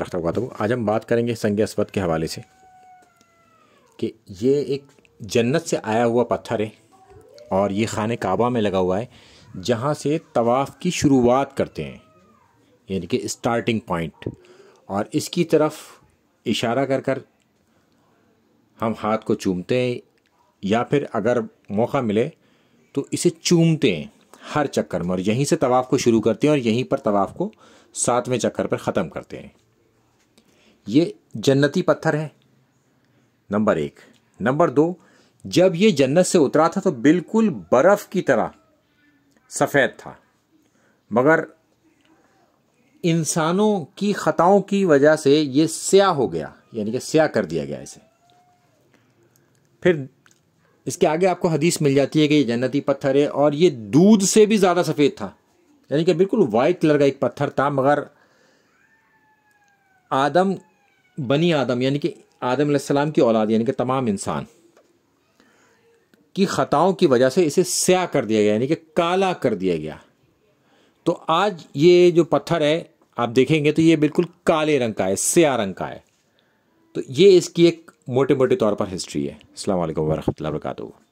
रखता हुआ तो आज हम बात करेंगे संज्ञास्पद के हवाले से कि ये एक जन्नत से आया हुआ पत्थर है और ये खान काबा में लगा हुआ है जहाँ से तवाफ़ की शुरुआत करते हैं यानी कि स्टार्टिंग पॉइंट और इसकी तरफ इशारा कर कर हम हाथ को चूमते हैं या फिर अगर मौका मिले तो इसे चूमते हैं हर चक्कर में और यहीं से तवाफ़ को शुरू करते हैं और यहीं पर तवाफ़ को सातवें चक्कर पर ख़त्म करते हैं ये जन्नती पत्थर है नंबर एक नंबर दो जब ये जन्नत से उतरा था तो बिल्कुल बर्फ़ की तरह सफ़ेद था मगर इंसानों की ख़ताओं की वजह से ये स्या हो गया यानी कि स्या कर दिया गया इसे फिर इसके आगे आपको हदीस मिल जाती है कि ये जन्नती पत्थर है और ये दूध से भी ज़्यादा सफ़ेद था यानी कि बिल्कुल वाइट कलर का एक पत्थर था मगर आदम बनी आदम यानी कि आदम सलाम की औलाद यानी कि तमाम इंसान की ख़ताओं की वजह से इसे स्या कर दिया गया यानी कि काला कर दिया गया तो आज ये जो पत्थर है आप देखेंगे तो ये बिल्कुल काले रंग का है स्या रंग का है तो ये इसकी एक मोटे मोटे तौर पर हिस्ट्री है अल्लाम वरहमल वर्का